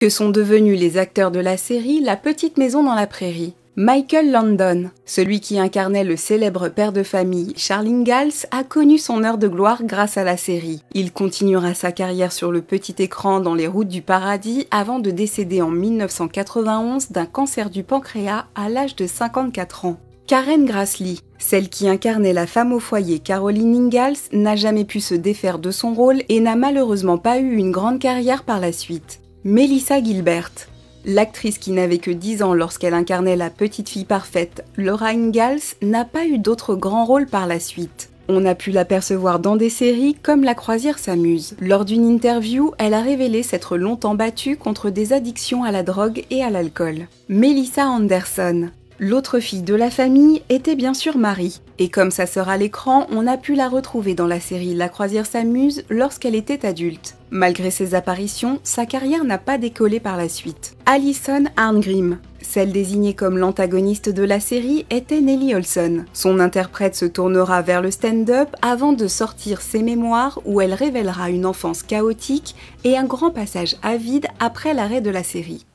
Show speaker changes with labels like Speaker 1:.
Speaker 1: Que sont devenus les acteurs de la série La Petite Maison dans la Prairie Michael Landon, celui qui incarnait le célèbre père de famille Charles Ingalls, a connu son heure de gloire grâce à la série. Il continuera sa carrière sur le petit écran dans Les Routes du Paradis avant de décéder en 1991 d'un cancer du pancréas à l'âge de 54 ans. Karen Grassley, celle qui incarnait la femme au foyer Caroline Ingalls, n'a jamais pu se défaire de son rôle et n'a malheureusement pas eu une grande carrière par la suite. Melissa Gilbert. L'actrice qui n'avait que 10 ans lorsqu'elle incarnait la petite fille parfaite, Laura Ingalls, n'a pas eu d'autres grands rôles par la suite. On a pu l'apercevoir dans des séries comme La croisière s'amuse. Lors d'une interview, elle a révélé s'être longtemps battue contre des addictions à la drogue et à l'alcool. Melissa Anderson. L'autre fille de la famille était bien sûr Marie, et comme sa sœur à l'écran, on a pu la retrouver dans la série La croisière s'amuse lorsqu'elle était adulte. Malgré ses apparitions, sa carrière n'a pas décollé par la suite. Alison Arngrim, celle désignée comme l'antagoniste de la série, était Nellie Olson. Son interprète se tournera vers le stand-up avant de sortir ses mémoires où elle révélera une enfance chaotique et un grand passage à vide après l'arrêt de la série.